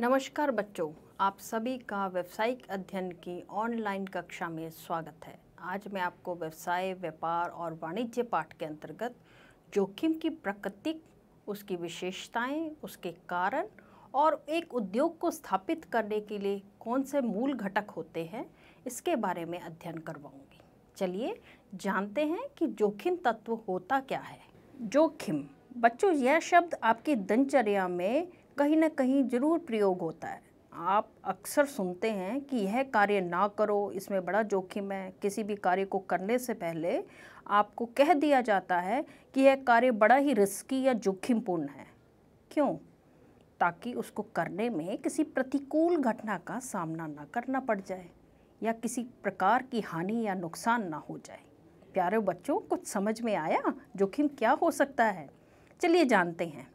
नमस्कार बच्चों आप सभी का व्यवसायिक अध्ययन की ऑनलाइन कक्षा में स्वागत है आज मैं आपको व्यवसाय व्यापार और वाणिज्य पाठ के अंतर्गत जोखिम की प्रकृति उसकी विशेषताएं, उसके कारण और एक उद्योग को स्थापित करने के लिए कौन से मूल घटक होते हैं इसके बारे में अध्ययन करवाऊंगी चलिए जानते हैं कि जोखिम तत्व होता क्या है जोखिम बच्चों यह शब्द आपकी दिनचर्या में कहीं ना कहीं ज़रूर प्रयोग होता है आप अक्सर सुनते हैं कि यह कार्य ना करो इसमें बड़ा जोखिम है किसी भी कार्य को करने से पहले आपको कह दिया जाता है कि यह कार्य बड़ा ही रिस्की या जोखिमपूर्ण है क्यों ताकि उसको करने में किसी प्रतिकूल घटना का सामना ना करना पड़ जाए या किसी प्रकार की हानि या नुकसान ना हो जाए प्यारे बच्चों कुछ समझ में आया जोखिम क्या हो सकता है चलिए जानते हैं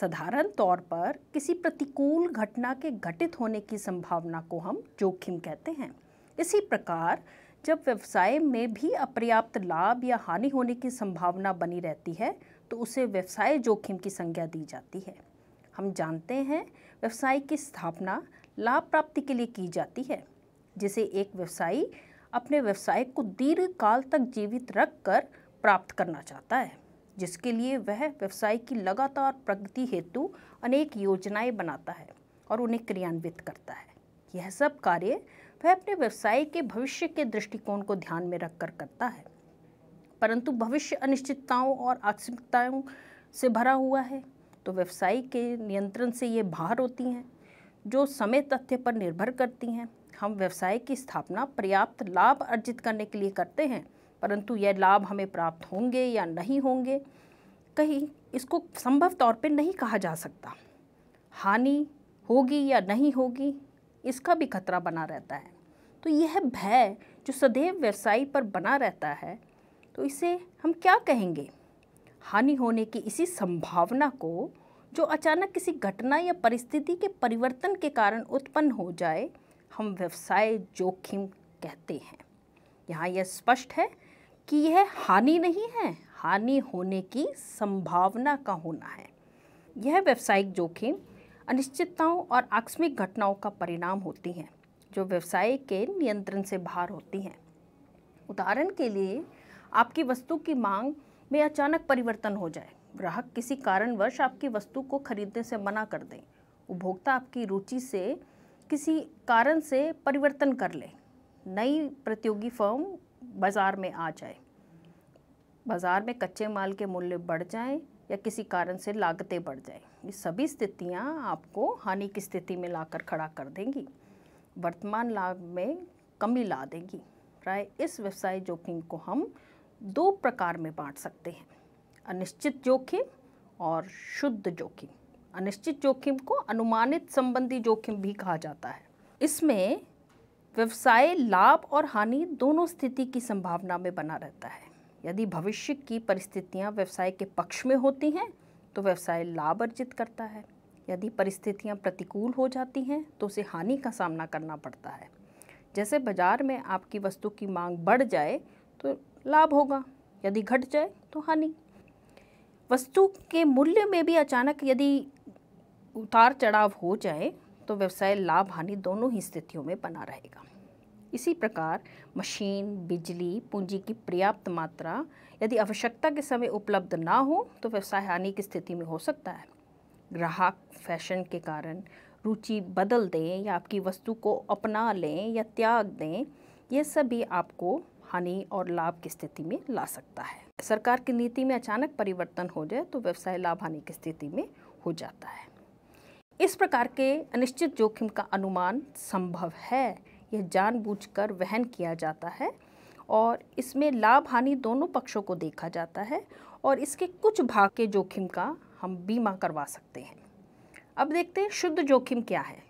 साधारण तौर पर किसी प्रतिकूल घटना के घटित होने की संभावना को हम जोखिम कहते हैं इसी प्रकार जब व्यवसाय में भी अपर्याप्त लाभ या हानि होने की संभावना बनी रहती है तो उसे व्यवसाय जोखिम की संज्ञा दी जाती है हम जानते हैं व्यवसाय की स्थापना लाभ प्राप्ति के लिए की जाती है जिसे एक व्यवसायी अपने व्यवसाय को दीर्घकाल तक जीवित रख कर प्राप्त करना चाहता है जिसके लिए वह व्यवसाय की लगातार प्रगति हेतु अनेक योजनाएं बनाता है और उन्हें क्रियान्वित करता है यह सब कार्य वह अपने व्यवसाय के भविष्य के दृष्टिकोण को ध्यान में रखकर करता है परंतु भविष्य अनिश्चितताओं और आकस्मिकताओं से भरा हुआ है तो व्यवसाय के नियंत्रण से ये बाहर होती हैं जो समय तथ्य पर निर्भर करती हैं हम व्यवसाय की स्थापना पर्याप्त लाभ अर्जित करने के लिए करते हैं परंतु यह लाभ हमें प्राप्त होंगे या नहीं होंगे कहीं इसको संभव तौर पर नहीं कहा जा सकता हानि होगी या नहीं होगी इसका भी खतरा बना रहता है तो यह भय जो सदैव व्यवसायी पर बना रहता है तो इसे हम क्या कहेंगे हानि होने की इसी संभावना को जो अचानक किसी घटना या परिस्थिति के परिवर्तन के कारण उत्पन्न हो जाए हम व्यवसाय जोखिम कहते हैं यहाँ यह स्पष्ट है कि यह हानि नहीं है हानि होने की संभावना का होना है यह व्यवसायिक जोखिम अनिश्चितताओं और आकस्मिक घटनाओं का परिणाम होती हैं जो व्यवसाय के नियंत्रण से बाहर होती हैं उदाहरण के लिए आपकी वस्तु की मांग में अचानक परिवर्तन हो जाए ग्राहक किसी कारणवश आपकी वस्तु को खरीदने से मना कर दें उपभोक्ता आपकी रुचि से किसी कारण से परिवर्तन कर ले नई प्रतियोगी फर्म बाज़ार में आ जाए बाज़ार में कच्चे माल के मूल्य बढ़ जाएं या किसी कारण से लागतें बढ़ जाएं ये सभी स्थितियां आपको हानि की स्थिति में लाकर खड़ा कर देंगी वर्तमान लाभ में कमी ला देंगी प्राय इस व्यवसाय जोखिम को हम दो प्रकार में बांट सकते हैं अनिश्चित जोखिम और शुद्ध जोखिम अनिश्चित जोखिम को अनुमानित संबंधी जोखिम भी कहा जाता है इसमें व्यवसाय लाभ और हानि दोनों स्थिति की संभावना में बना रहता है यदि भविष्य की परिस्थितियां व्यवसाय के पक्ष में होती हैं तो व्यवसाय लाभ अर्जित करता है यदि परिस्थितियां प्रतिकूल हो जाती हैं तो उसे हानि का सामना करना पड़ता है जैसे बाज़ार में आपकी वस्तु की मांग बढ़ जाए तो लाभ होगा यदि घट जाए तो हानि वस्तु के मूल्य में भी अचानक यदि उतार चढ़ाव हो जाए तो व्यवसाय लाभ हानि दोनों ही स्थितियों में बना रहेगा इसी प्रकार मशीन बिजली पूंजी की पर्याप्त मात्रा यदि आवश्यकता के समय उपलब्ध ना हो तो व्यवसाय हानि की स्थिति में हो सकता है ग्राहक फैशन के कारण रुचि बदल दें या आपकी वस्तु को अपना लें या त्याग दें यह सभी आपको हानि और लाभ की स्थिति में ला सकता है सरकार की नीति में अचानक परिवर्तन हो जाए तो व्यवसाय लाभ हानि की स्थिति में हो जाता है इस प्रकार के अनिश्चित जोखिम का अनुमान संभव है यह जानबूझकर वहन किया जाता है और इसमें लाभ हानि दोनों पक्षों को देखा जाता है और इसके कुछ भाग के जोखिम का हम बीमा करवा सकते हैं अब देखते हैं शुद्ध जोखिम क्या है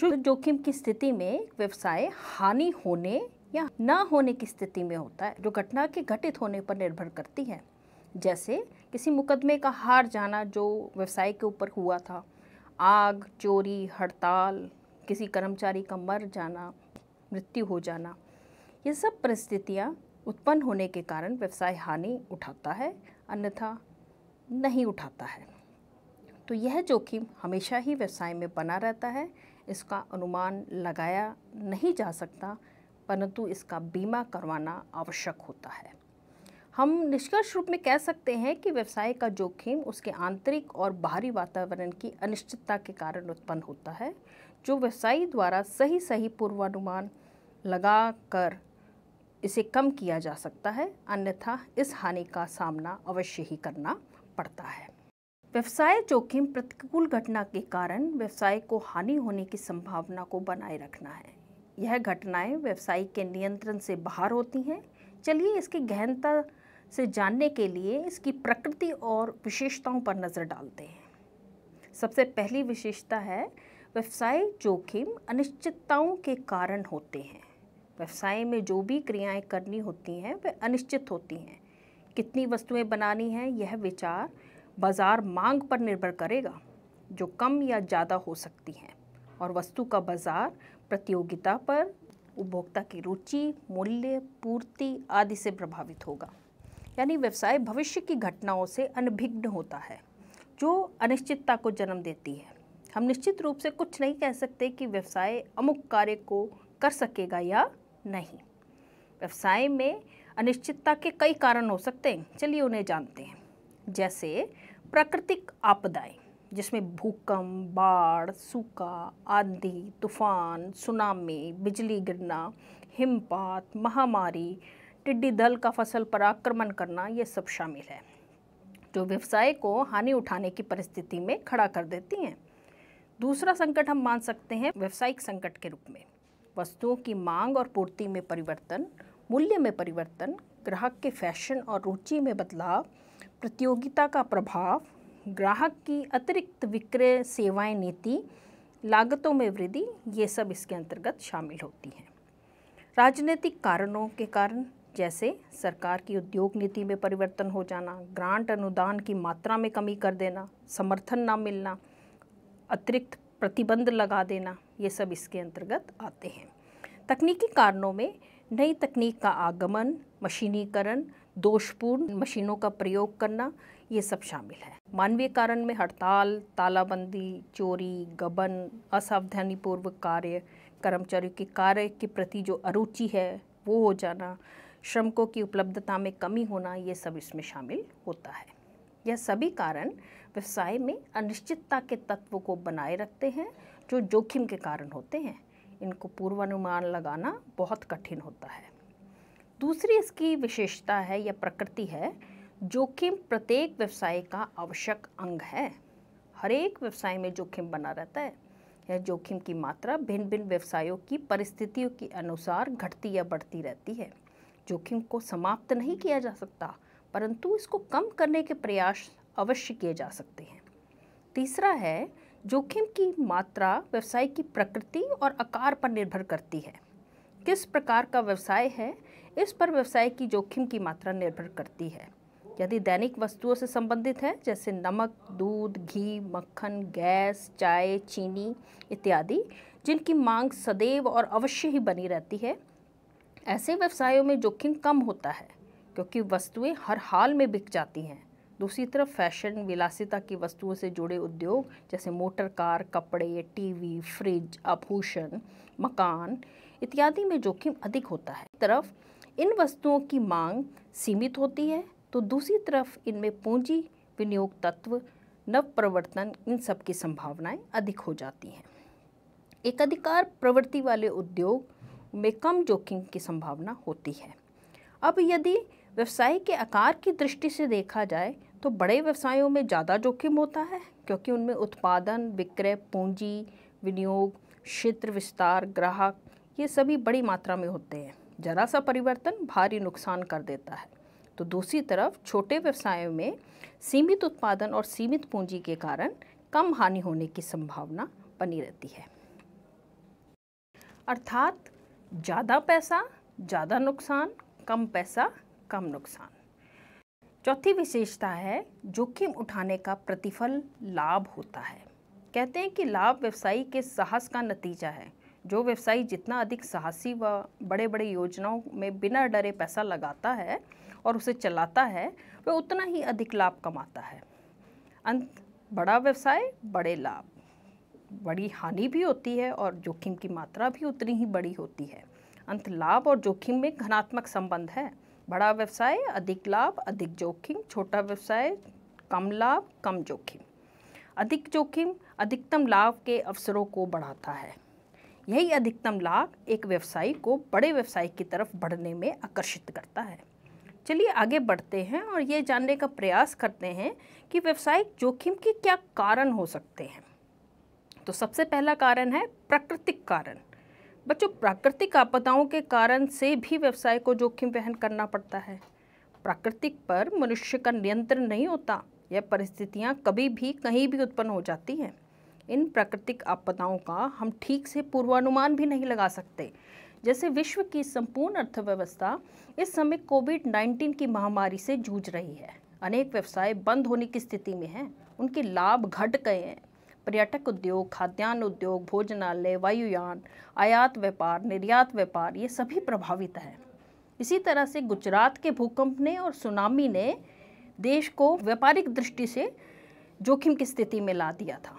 शुद्ध जोखिम की स्थिति में व्यवसाय हानि होने या ना होने की स्थिति में होता है जो घटना के घटित होने पर निर्भर करती है जैसे किसी मुकदमे का हार जाना जो व्यवसाय के ऊपर हुआ था आग चोरी हड़ताल किसी कर्मचारी का मर जाना मृत्यु हो जाना ये सब परिस्थितियाँ उत्पन्न होने के कारण व्यवसाय हानि उठाता है अन्यथा नहीं उठाता है तो यह जोखिम हमेशा ही व्यवसाय में बना रहता है इसका अनुमान लगाया नहीं जा सकता परंतु इसका बीमा करवाना आवश्यक होता है हम निष्कर्ष रूप में कह सकते हैं कि व्यवसाय का जोखिम उसके आंतरिक और बाहरी वातावरण की अनिश्चितता के कारण उत्पन्न होता है जो व्यवसायी द्वारा सही सही पूर्वानुमान लगा कर इसे कम किया जा सकता है अन्यथा इस हानि का सामना अवश्य ही करना पड़ता है व्यवसाय जोखिम प्रतिकूल घटना के कारण व्यवसाय को हानि होने की संभावना को बनाए रखना है यह घटनाएं व्यवसाय के नियंत्रण से बाहर होती हैं चलिए इसकी गहनता से जानने के लिए इसकी प्रकृति और विशेषताओं पर नज़र डालते हैं सबसे पहली विशेषता है व्यवसाय जोखिम अनिश्चितताओं के कारण होते हैं व्यवसाय में जो भी क्रियाएं करनी होती हैं वे अनिश्चित होती हैं कितनी वस्तुएं बनानी हैं यह विचार बाज़ार मांग पर निर्भर करेगा जो कम या ज़्यादा हो सकती हैं और वस्तु का बाज़ार प्रतियोगिता पर उपभोक्ता की रुचि मूल्य पूर्ति आदि से प्रभावित होगा यानी व्यवसाय भविष्य की घटनाओं से अनभिघ्न होता है जो अनिश्चितता को जन्म देती है हम निश्चित रूप से कुछ नहीं कह सकते कि व्यवसाय अमुक कार्य को कर सकेगा या नहीं व्यवसाय में अनिश्चितता के कई कारण हो सकते हैं चलिए उन्हें जानते हैं जैसे प्राकृतिक आपदाएं जिसमें भूकंप बाढ़ सूखा आंधी तूफान सुनामी बिजली गिरना हिमपात महामारी टिड्डी दल का फसल पर आक्रमण करना ये सब शामिल है जो व्यवसाय को हानि उठाने की परिस्थिति में खड़ा कर देती हैं दूसरा संकट हम मान सकते हैं व्यवसायिक संकट के रूप में वस्तुओं की मांग और पूर्ति में परिवर्तन मूल्य में परिवर्तन ग्राहक के फैशन और रुचि में बदलाव प्रतियोगिता का प्रभाव ग्राहक की अतिरिक्त विक्रय सेवाएं नीति लागतों में वृद्धि ये सब इसके अंतर्गत शामिल होती हैं राजनीतिक कारणों के कारण जैसे सरकार की उद्योग नीति में परिवर्तन हो जाना ग्रांट अनुदान की मात्रा में कमी कर देना समर्थन ना मिलना अतिरिक्त प्रतिबंध लगा देना ये सब इसके अंतर्गत आते हैं तकनीकी कारणों में नई तकनीक का आगमन मशीनीकरण दोषपूर्ण मशीनों का प्रयोग करना ये सब शामिल है मानवीय कारण में हड़ताल तालाबंदी चोरी गबन असावधानीपूर्वक कार्य कर्मचारियों के कार्य के प्रति जो अरुचि है वो हो जाना श्रमिकों की उपलब्धता में कमी होना ये सब इसमें शामिल होता है यह सभी कारण व्यवसाय में अनिश्चितता के तत्व को बनाए रखते हैं जो जोखिम के कारण होते हैं इनको पूर्वानुमान लगाना बहुत कठिन होता है दूसरी इसकी विशेषता है या प्रकृति है जोखिम प्रत्येक व्यवसाय का आवश्यक अंग है हर एक व्यवसाय में जोखिम बना रहता है यह जोखिम की मात्रा भिन्न भिन्न व्यवसायों की परिस्थितियों के अनुसार घटती या बढ़ती रहती है जोखिम को समाप्त नहीं किया जा सकता परंतु इसको कम करने के प्रयास अवश्य किए जा सकते हैं तीसरा है जोखिम की मात्रा व्यवसाय की प्रकृति और आकार पर निर्भर करती है किस प्रकार का व्यवसाय है इस पर व्यवसाय की जोखिम की मात्रा निर्भर करती है यदि दैनिक वस्तुओं से संबंधित है जैसे नमक दूध घी मक्खन गैस चाय चीनी इत्यादि जिनकी मांग सदैव और अवश्य ही बनी रहती है ऐसे व्यवसायों में जोखिम कम होता है क्योंकि वस्तुएं हर हाल में बिक जाती हैं दूसरी तरफ फैशन विलासिता की वस्तुओं से जुड़े उद्योग जैसे मोटर कार कपड़े टीवी फ्रिज आभूषण मकान इत्यादि में जोखिम अधिक होता है तरफ इन वस्तुओं की मांग सीमित होती है तो दूसरी तरफ इनमें पूंजी विनियोग तत्व प्रवर्तन इन सब की संभावनाएं अधिक हो जाती हैं एक अधिकार प्रवृत्ति वाले उद्योग में कम जोखिम की संभावना होती है अब यदि व्यवसाय के आकार की दृष्टि से देखा जाए तो बड़े व्यवसायों में ज़्यादा जोखिम होता है क्योंकि उनमें उत्पादन विक्रय पूंजी विनियोग क्षेत्र विस्तार ग्राहक ये सभी बड़ी मात्रा में होते हैं जरा सा परिवर्तन भारी नुकसान कर देता है तो दूसरी तरफ छोटे व्यवसायों में सीमित उत्पादन और सीमित पूंजी के कारण कम हानि होने की संभावना बनी रहती है अर्थात ज़्यादा पैसा ज़्यादा नुकसान कम पैसा कम नुकसान चौथी विशेषता है जोखिम उठाने का प्रतिफल लाभ होता है कहते हैं कि लाभ व्यवसायी के साहस का नतीजा है जो व्यवसायी जितना अधिक साहसी व बड़े बड़े योजनाओं में बिना डरे पैसा लगाता है और उसे चलाता है वह उतना ही अधिक लाभ कमाता है अंत बड़ा व्यवसाय बड़े लाभ बड़ी हानि भी होती है और जोखिम की मात्रा भी उतनी ही बड़ी होती है अंत लाभ और जोखिम में घनात्मक संबंध है बड़ा व्यवसाय अधिक लाभ अधिक जोखिम छोटा व्यवसाय कम लाभ कम जोखिम अधिक जोखिम अधिकतम लाभ के अवसरों को बढ़ाता है यही अधिकतम लाभ एक व्यवसायी को बड़े व्यवसाय की तरफ बढ़ने में आकर्षित करता है चलिए आगे बढ़ते हैं और ये जानने का प्रयास करते हैं कि व्यवसायिक जोखिम के क्या कारण हो सकते हैं तो सबसे पहला कारण है प्राकृतिक कारण बच्चों प्राकृतिक आपदाओं के कारण से भी व्यवसाय को जोखिम वहन करना पड़ता है प्राकृतिक पर मनुष्य का नियंत्रण नहीं होता यह परिस्थितियाँ कभी भी कहीं भी उत्पन्न हो जाती हैं इन प्राकृतिक आपदाओं का हम ठीक से पूर्वानुमान भी नहीं लगा सकते जैसे विश्व की संपूर्ण अर्थव्यवस्था इस समय कोविड 19 की महामारी से जूझ रही है अनेक व्यवसाय बंद होने की स्थिति में हैं उनके लाभ घट गए हैं पर्यटक उद्योग खाद्यान्न उद्योग भोजनालय वायुयान आयात व्यापार निर्यात व्यापार ये सभी प्रभावित हैं इसी तरह से गुजरात के भूकंप ने और सुनामी ने देश को व्यापारिक दृष्टि से जोखिम की स्थिति में ला दिया था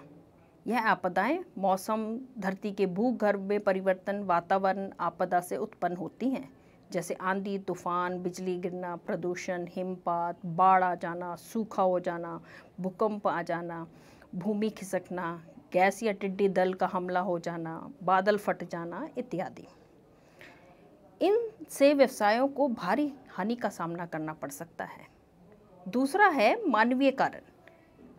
यह आपदाएं मौसम धरती के भूगर्भ में परिवर्तन वातावरण आपदा से उत्पन्न होती हैं जैसे आंधी तूफान बिजली गिरना प्रदूषण हिमपात बाढ़ आ जाना सूखा हो जाना भूकंप आ जाना भूमि खिसकना गैस या टिड्डी दल का हमला हो जाना बादल फट जाना इत्यादि इन से व्यवसायों को भारी हानि का सामना करना पड़ सकता है दूसरा है मानवीय कारण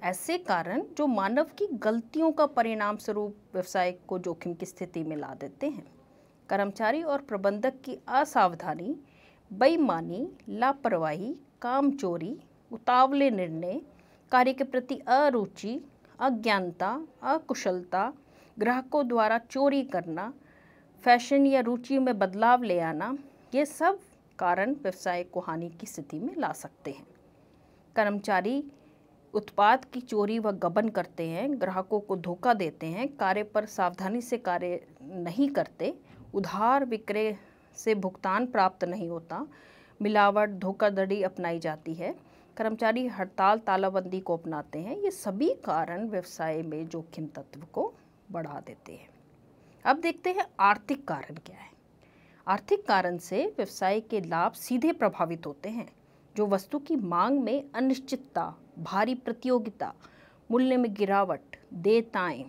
ऐसे कारण जो मानव की गलतियों का परिणाम स्वरूप व्यवसाय को जोखिम की स्थिति में ला देते हैं कर्मचारी और प्रबंधक की असावधानी बेईमानी लापरवाही काम चोरी उतावले निर्णय कार्य के प्रति अरुचि अज्ञानता अकुशलता ग्राहकों द्वारा चोरी करना फैशन या रुचि में बदलाव ले आना ये सब कारण व्यवसाय को हानि की स्थिति में ला सकते हैं कर्मचारी उत्पाद की चोरी व गबन करते हैं ग्राहकों को धोखा देते हैं कार्य पर सावधानी से कार्य नहीं करते उधार विक्रय से भुगतान प्राप्त नहीं होता मिलावट धोखाधड़ी अपनाई जाती है कर्मचारी हड़ताल तालाबंदी को अपनाते हैं ये सभी कारण व्यवसाय में जोखिम तत्व को बढ़ा देते हैं अब देखते हैं आर्थिक कारण क्या है आर्थिक कारण से व्यवसाय के लाभ सीधे प्रभावित होते हैं जो वस्तु की मांग में अनिश्चितता भारी प्रतियोगिता मूल्य में गिरावट देयताएँ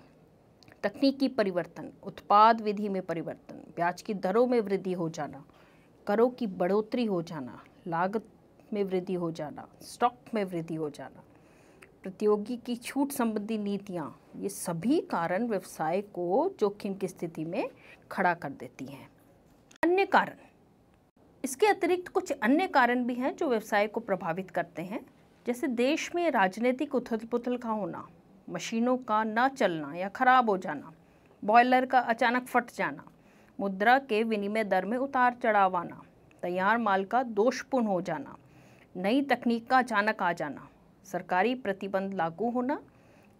तकनीकी परिवर्तन उत्पाद विधि में परिवर्तन ब्याज की दरों में वृद्धि हो जाना करों की बढ़ोतरी हो जाना लागत में वृद्धि हो जाना स्टॉक में वृद्धि हो जाना प्रतियोगी की छूट संबंधी नीतियाँ ये सभी कारण व्यवसाय को जोखिम की स्थिति में खड़ा कर देती हैं अन्य कारण इसके अतिरिक्त कुछ अन्य कारण भी हैं जो व्यवसाय को प्रभावित करते हैं जैसे देश में राजनीतिक उथल पुथल का होना मशीनों का न चलना या खराब हो जाना बॉयलर का अचानक फट जाना मुद्रा के विनिमय दर में उतार चढ़ाव आना तैयार माल का दोषपूर्ण हो जाना नई तकनीक का अचानक आ जाना सरकारी प्रतिबंध लागू होना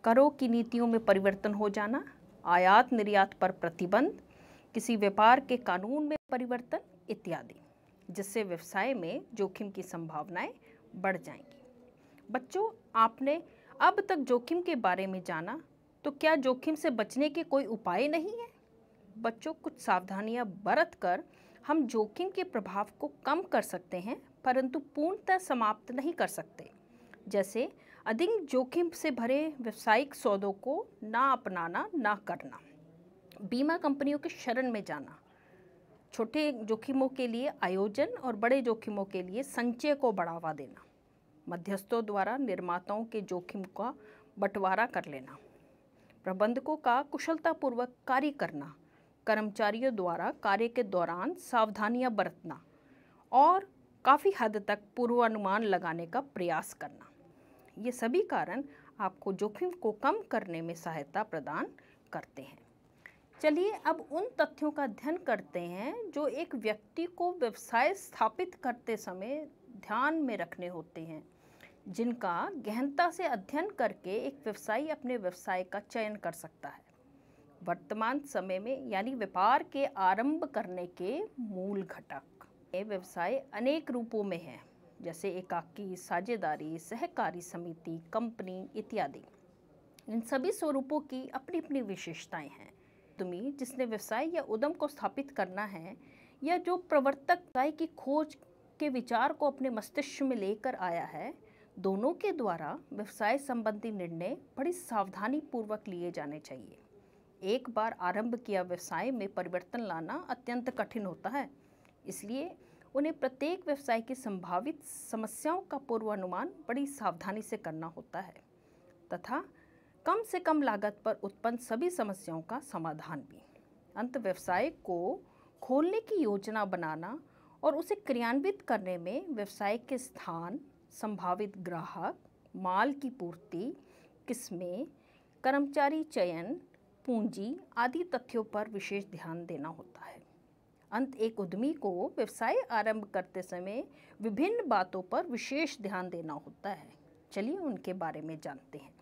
करों की नीतियों में परिवर्तन हो जाना आयात निर्यात पर प्रतिबंध किसी व्यापार के कानून में परिवर्तन इत्यादि जिससे व्यवसाय में जोखिम की संभावनाएं बढ़ जाएंगी बच्चों आपने अब तक जोखिम के बारे में जाना तो क्या जोखिम से बचने के कोई उपाय नहीं है बच्चों कुछ सावधानियां बरत कर हम जोखिम के प्रभाव को कम कर सकते हैं परंतु पूर्णतः समाप्त नहीं कर सकते जैसे अधिक जोखिम से भरे व्यावसायिक सौदों को ना अपनाना ना करना बीमा कंपनियों के शरण में जाना छोटे जोखिमों के लिए आयोजन और बड़े जोखिमों के लिए संचय को बढ़ावा देना मध्यस्थों द्वारा निर्माताओं के जोखिम का बंटवारा कर लेना प्रबंधकों का कुशलतापूर्वक कार्य करना कर्मचारियों द्वारा कार्य के दौरान सावधानियां बरतना और काफ़ी हद तक पूर्वानुमान लगाने का प्रयास करना ये सभी कारण आपको जोखिम को कम करने में सहायता प्रदान करते हैं चलिए अब उन तथ्यों का अध्ययन करते हैं जो एक व्यक्ति को व्यवसाय स्थापित करते समय ध्यान में रखने होते हैं जिनका गहनता से अध्ययन करके एक व्यवसायी अपने व्यवसाय का चयन कर सकता है वर्तमान समय में यानी व्यापार के आरंभ करने के मूल घटक व्यवसाय अनेक रूपों में है जैसे एकाकी साझेदारी सहकारी समिति कंपनी इत्यादि इन सभी स्वरूपों की अपनी अपनी विशेषताएं हैं तुम्हें जिसने व्यवसाय या उद्यम को स्थापित करना है या जो प्रवर्तक गाय की खोज के विचार को अपने मस्तिष्क में लेकर आया है दोनों के द्वारा व्यवसाय संबंधी निर्णय बड़ी सावधानी पूर्वक लिए जाने चाहिए एक बार आरंभ किया व्यवसाय में परिवर्तन लाना अत्यंत कठिन होता है इसलिए उन्हें प्रत्येक व्यवसाय की संभावित समस्याओं का पूर्वानुमान बड़ी सावधानी से करना होता है तथा कम से कम लागत पर उत्पन्न सभी समस्याओं का समाधान भी अंत व्यवसाय को खोलने की योजना बनाना और उसे क्रियान्वित करने में व्यवसाय के स्थान संभावित ग्राहक माल की पूर्ति किस्में कर्मचारी चयन पूंजी आदि तथ्यों पर विशेष ध्यान देना होता है अंत एक उद्यमी को व्यवसाय आरंभ करते समय विभिन्न बातों पर विशेष ध्यान देना होता है चलिए उनके बारे में जानते हैं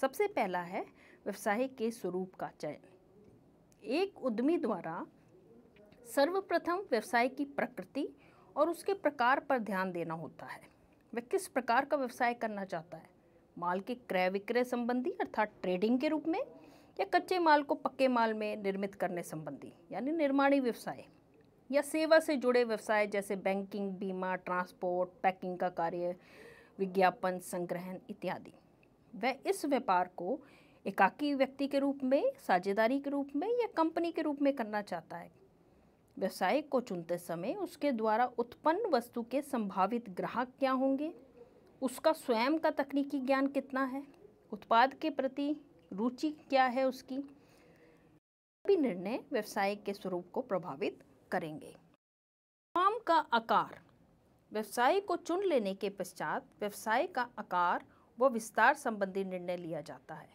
सबसे पहला है व्यवसाय के स्वरूप का चयन एक उद्यमी द्वारा सर्वप्रथम व्यवसाय की प्रकृति और उसके प्रकार पर ध्यान देना होता है वह किस प्रकार का व्यवसाय करना चाहता है माल के क्रय विक्रय संबंधी अर्थात ट्रेडिंग के रूप में या कच्चे माल को पक्के माल में निर्मित करने संबंधी यानी निर्माणी व्यवसाय या सेवा से जुड़े व्यवसाय जैसे बैंकिंग बीमा ट्रांसपोर्ट पैकिंग का कार्य विज्ञापन संग्रहण इत्यादि वह इस व्यापार को एकाकी व्यक्ति के रूप में साझेदारी के रूप में या कंपनी के रूप में करना चाहता है व्यवसाय को चुनते समय उसके द्वारा उत्पन्न वस्तु के संभावित ग्राहक क्या होंगे उसका स्वयं का तकनीकी ज्ञान कितना है उत्पाद के प्रति रुचि क्या है उसकी भी निर्णय व्यवसाय के स्वरूप को प्रभावित करेंगे फॉर्म का आकार व्यवसाय को चुन लेने के पश्चात व्यवसाय का आकार व विस्तार संबंधी निर्णय लिया जाता है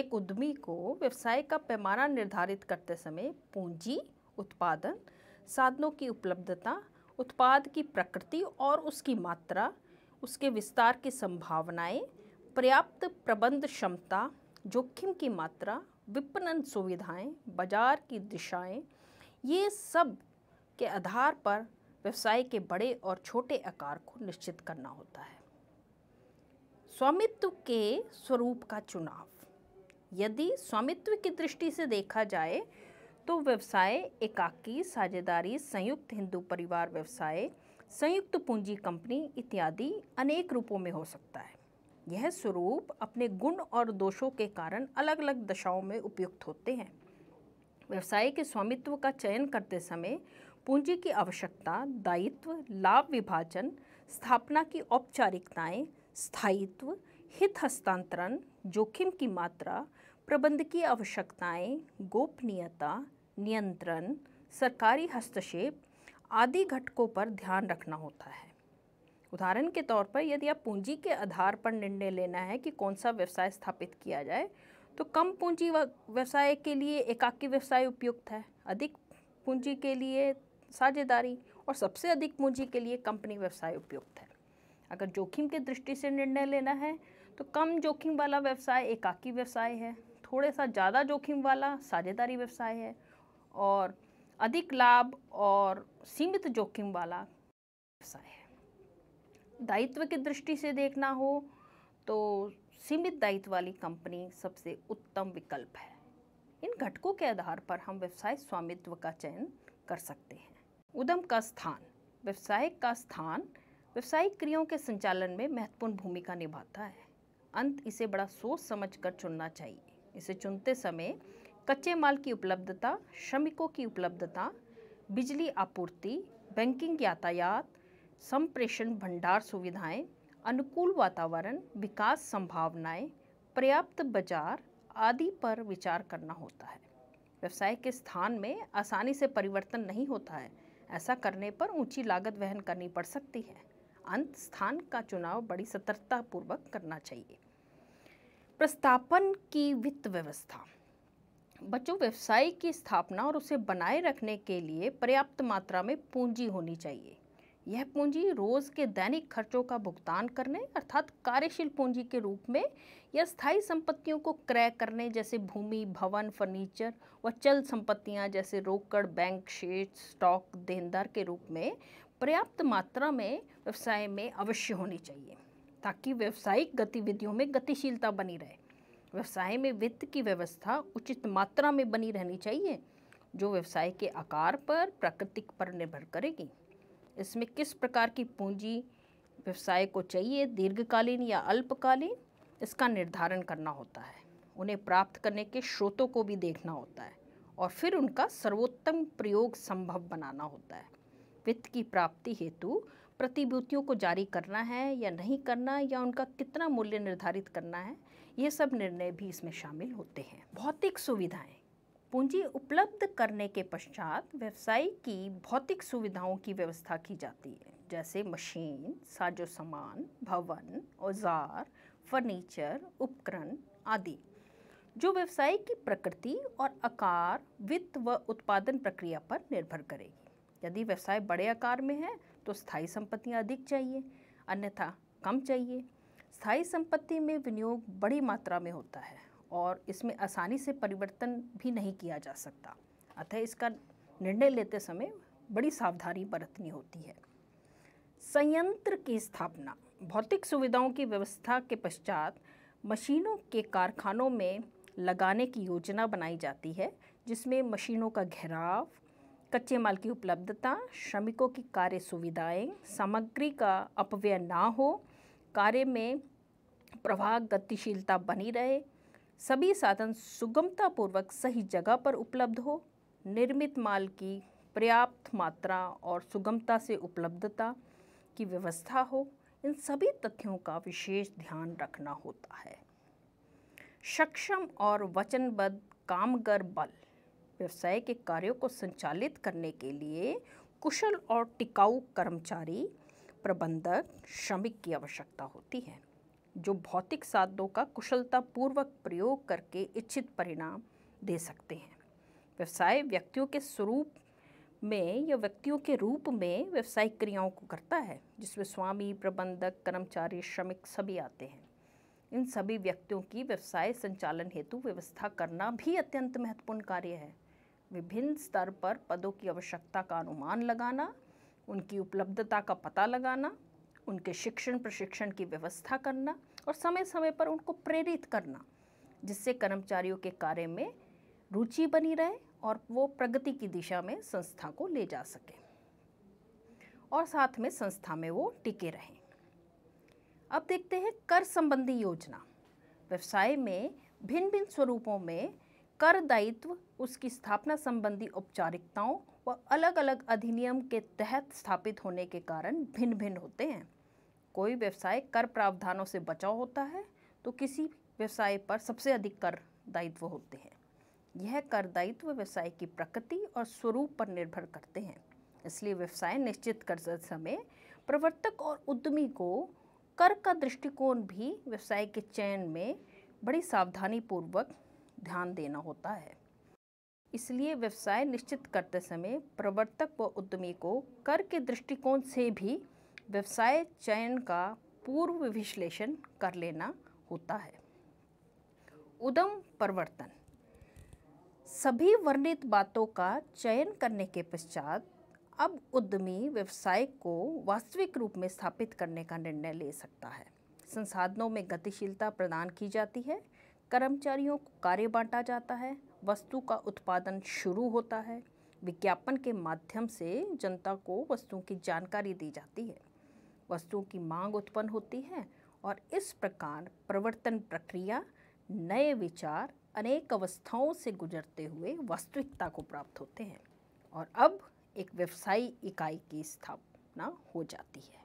एक उद्यमी को व्यवसाय का पैमाना निर्धारित करते समय पूंजी उत्पादन साधनों की उपलब्धता उत्पाद की प्रकृति और उसकी मात्रा उसके विस्तार की संभावनाएं, पर्याप्त प्रबंध क्षमता जोखिम की मात्रा विपणन सुविधाएं, बाजार की दिशाएं, ये सब के आधार पर व्यवसाय के बड़े और छोटे आकार को निश्चित करना होता है स्वामित्व के स्वरूप का चुनाव यदि स्वामित्व की दृष्टि से देखा जाए तो व्यवसाय एकाकी साझेदारी संयुक्त हिंदू परिवार व्यवसाय संयुक्त पूंजी कंपनी इत्यादि अनेक रूपों में हो सकता है यह स्वरूप अपने गुण और दोषों के कारण अलग अलग दशाओं में उपयुक्त होते हैं व्यवसाय के स्वामित्व का चयन करते समय पूंजी की आवश्यकता दायित्व लाभ विभाजन स्थापना की औपचारिकताएं, स्थायित्व हित हस्तांतरण जोखिम की मात्रा प्रबंध की आवश्यकताएं, गोपनीयता नियंत्रण सरकारी हस्तक्षेप आदि घटकों पर ध्यान रखना होता है उदाहरण के तौर पर यदि आप पूंजी के आधार पर निर्णय लेना है कि कौन सा व्यवसाय स्थापित किया जाए तो कम पूंजी व्यवसाय के लिए एकाकी व्यवसाय उपयुक्त है अधिक पूंजी के लिए साझेदारी और सबसे अधिक पूंजी के लिए कंपनी व्यवसाय उपयुक्त है अगर जोखिम की दृष्टि से निर्णय लेना है तो कम जोखिम वाला व्यवसाय एकाकी व्यवसाय है थोड़े सा ज़्यादा जोखिम वाला साझेदारी व्यवसाय है और अधिक लाभ और सीमित जोखिम वाला व्यवसाय है दायित्व की दृष्टि से देखना हो तो सीमित दायित्व वाली कंपनी सबसे उत्तम विकल्प है इन घटकों के आधार पर हम व्यवसाय स्वामित्व का चयन कर सकते हैं उदम का स्थान व्यवसायिक का स्थान व्यवसायिक क्रियाओं के संचालन में महत्वपूर्ण भूमिका निभाता है अंत इसे बड़ा सोच समझ कर चुनना चाहिए इसे चुनते समय कच्चे माल की उपलब्धता श्रमिकों की उपलब्धता बिजली आपूर्ति बैंकिंग यातायात संप्रेषण भंडार सुविधाएं, अनुकूल वातावरण विकास संभावनाएं, पर्याप्त बाजार आदि पर विचार करना होता है व्यवसाय के स्थान में आसानी से परिवर्तन नहीं होता है ऐसा करने पर ऊंची लागत वहन करनी पड़ सकती है अंत स्थान का चुनाव बड़ी सतर्कतापूर्वक करना चाहिए प्रस्तापन की वित्त व्यवस्था बच्चों व्यवसाय की स्थापना और उसे बनाए रखने के लिए पर्याप्त मात्रा में पूंजी होनी चाहिए यह पूंजी रोज के दैनिक खर्चों का भुगतान करने अर्थात कार्यशील पूंजी के रूप में या स्थायी संपत्तियों को क्रय करने जैसे भूमि भवन फर्नीचर व चल संपत्तियां जैसे रोकड़ बैंक शेष स्टॉक देनदार के रूप में पर्याप्त मात्रा में व्यवसाय में अवश्य होनी चाहिए ताकि व्यवसायिक गतिविधियों में गतिशीलता बनी रहे व्यवसाय में वित्त की व्यवस्था उचित मात्रा में बनी रहनी चाहिए जो व्यवसाय के आकार पर प्राकृतिक पर निर्भर करेगी इसमें किस प्रकार की पूंजी व्यवसाय को चाहिए दीर्घकालीन या अल्पकालीन इसका निर्धारण करना होता है उन्हें प्राप्त करने के स्रोतों को भी देखना होता है और फिर उनका सर्वोत्तम प्रयोग संभव बनाना होता है वित्त की प्राप्ति हेतु प्रतिभूतियों को जारी करना है या नहीं करना या उनका कितना मूल्य निर्धारित करना है ये सब निर्णय भी इसमें शामिल होते हैं भौतिक सुविधाएं पूंजी उपलब्ध करने के पश्चात व्यवसाय की भौतिक सुविधाओं की व्यवस्था की जाती है जैसे मशीन साजो सामान भवन औजार फर्नीचर उपकरण आदि जो व्यवसाय की प्रकृति और आकार वित्त व उत्पादन प्रक्रिया पर निर्भर करेगी यदि व्यवसाय बड़े आकार में है तो स्थायी संपत्तियाँ अधिक चाहिए अन्यथा कम चाहिए स्थायी संपत्ति में विनियोग बड़ी मात्रा में होता है और इसमें आसानी से परिवर्तन भी नहीं किया जा सकता अतः इसका निर्णय लेते समय बड़ी सावधानी बरतनी होती है संयंत्र की स्थापना भौतिक सुविधाओं की व्यवस्था के पश्चात मशीनों के कारखानों में लगाने की योजना बनाई जाती है जिसमें मशीनों का घेराव कच्चे माल की उपलब्धता श्रमिकों की कार्य सुविधाएं सामग्री का अपव्यय ना हो कार्य में प्रवाह गतिशीलता बनी रहे सभी साधन सुगमतापूर्वक सही जगह पर उपलब्ध हो निर्मित माल की पर्याप्त मात्रा और सुगमता से उपलब्धता की व्यवस्था हो इन सभी तथ्यों का विशेष ध्यान रखना होता है सक्षम और वचनबद्ध कामगर बल व्यवसाय के कार्यों को संचालित करने के लिए कुशल और टिकाऊ कर्मचारी प्रबंधक श्रमिक की आवश्यकता होती है जो भौतिक साधनों का कुशलतापूर्वक प्रयोग करके इच्छित परिणाम दे सकते हैं व्यवसाय व्यक्तियों के स्वरूप में या व्यक्तियों के रूप में व्यवसायिक क्रियाओं को करता है जिसमें स्वामी प्रबंधक कर्मचारी श्रमिक सभी आते हैं इन सभी व्यक्तियों की व्यवसाय संचालन हेतु व्यवस्था करना भी अत्यंत महत्वपूर्ण कार्य है विभिन्न स्तर पर पदों की आवश्यकता का अनुमान लगाना उनकी उपलब्धता का पता लगाना उनके शिक्षण प्रशिक्षण की व्यवस्था करना और समय समय पर उनको प्रेरित करना जिससे कर्मचारियों के कार्य में रुचि बनी रहे और वो प्रगति की दिशा में संस्था को ले जा सकें और साथ में संस्था में वो टिके रहें अब देखते हैं कर संबंधी योजना व्यवसाय में भिन्न भिन्न स्वरूपों में कर दायित्व उसकी स्थापना संबंधी औपचारिकताओं व अलग अलग अधिनियम के तहत स्थापित होने के कारण भिन्न भिन्न होते हैं कोई व्यवसाय कर प्रावधानों से बचाव होता है तो किसी व्यवसाय पर सबसे अधिक कर दायित्व होते हैं यह कर दायित्व व्यवसाय की प्रकृति और स्वरूप पर निर्भर करते हैं इसलिए व्यवसाय निश्चित करते समय प्रवर्तक और उद्यमी को कर का दृष्टिकोण भी व्यवसाय के चयन में बड़ी सावधानी पूर्वक ध्यान देना होता है इसलिए व्यवसाय निश्चित करते समय प्रवर्तक व उद्यमी को कर के दृष्टिकोण से भी व्यवसाय चयन का पूर्व विश्लेषण कर लेना होता है उदम परिवर्तन सभी वर्णित बातों का चयन करने के पश्चात अब उद्यमी व्यवसाय को वास्तविक रूप में स्थापित करने का निर्णय ले सकता है संसाधनों में गतिशीलता प्रदान की जाती है कर्मचारियों को कार्य बांटा जाता है वस्तु का उत्पादन शुरू होता है विज्ञापन के माध्यम से जनता को वस्तुओं की जानकारी दी जाती है वस्तुओं की मांग उत्पन्न होती है और इस प्रकार प्रवर्तन प्रक्रिया नए विचार अनेक अवस्थाओं से गुजरते हुए वास्तविकता को प्राप्त होते हैं और अब एक व्यवसायी इकाई की स्थापना हो जाती है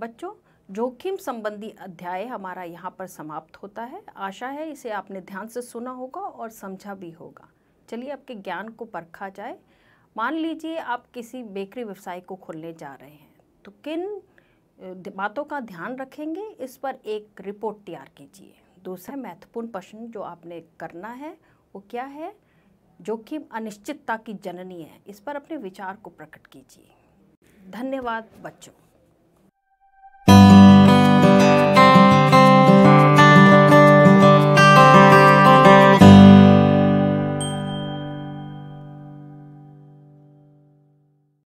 बच्चों जोखिम संबंधी अध्याय हमारा यहाँ पर समाप्त होता है आशा है इसे आपने ध्यान से सुना होगा और समझा भी होगा चलिए आपके ज्ञान को परखा जाए मान लीजिए आप किसी बेकरी व्यवसाय को खोलने जा रहे हैं तो किन बातों का ध्यान रखेंगे इस पर एक रिपोर्ट तैयार कीजिए दूसरा महत्वपूर्ण प्रश्न जो आपने करना है वो क्या है जोखिम अनिश्चितता की जननी है इस पर अपने विचार को प्रकट कीजिए धन्यवाद बच्चों